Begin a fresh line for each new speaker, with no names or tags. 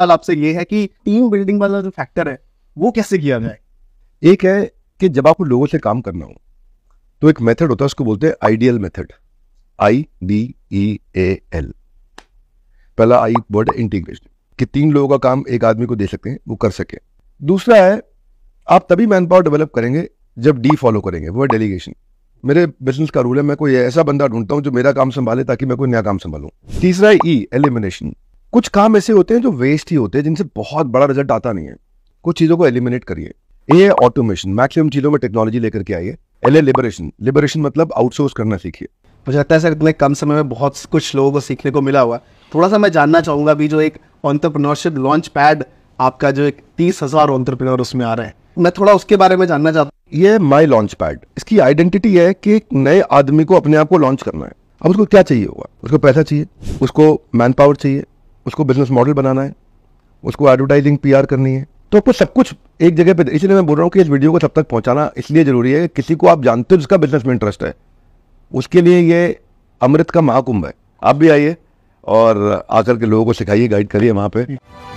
सवाल आपसे ये है कि टीम बिल्डिंग वाला जो फैक्टर है वो कैसे किया जाए
एक है कि जब आपको लोगों से काम करना हो तो एक मेथड होता है उसको बोलते हैं ideal method I D E A L पहला आई वर्ड इंटीग्रेशन कि तीन लोगों का काम एक आदमी को दे सकते हैं वो कर सके दूसरा है आप तभी मैन पावर डेवलप करेंगे जब डी फॉलो करेंगे वो है डेलीगेशन मेरे बिजनेस का रूल है मैं कोई ऐसा बंदा ढूंढता हूं जो मेरा काम संभाले ताकि मैं कोई नया काम संभालू तीसरा है ई e, एलिमिनेशन कुछ काम ऐसे होते हैं जो वेस्ट ही होते हैं जिनसे बहुत बड़ा रिजल्ट आता नहीं है कुछ चीज़ों को एलिमिनेट करिए ऑटोमेशन मैक्सिमम चीज़ों में टेक्नोलॉजी लेकर के आइए एल लिबरेशन लिबरेशन मतलब आउटसोर्स करना सीखिए मुझे लगता है सर
कम समय में बहुत कुछ लोगों को सीखने को मिला हुआ थोड़ा सा मैं जानना चाहूंगा भी जो एक ऑन्टरप्रनोरशिप लॉन्च पैड आपका जो एक तीस हज़ार ऑन्टरप्रनोर उसमें आ रहे हैं मैं थोड़ा उसके बारे में जानना चाहता
हूँ ये माई लॉन्च पैड इसकी आइडेंटिटी है कि एक नए आदमी को अपने आप को लॉन्च करना है अब उसको क्या चाहिए होगा उसको पैसा चाहिए उसको मैन पावर चाहिए उसको बिजनेस मॉडल बनाना है उसको एडवर्टाइजिंग पी करनी है तो आपको सब कुछ एक जगह पर इसलिए मैं बोल रहा हूँ कि इस वीडियो को सब तक पहुँचाना इसलिए ज़रूरी है कि किसी को आप जानते हो जिसका बिजनेस में इंटरेस्ट है उसके लिए ये अमृत का महाकुंभ है आप भी आइए और आकर के लोगों को सिखाइए गाइड करिए वहाँ पर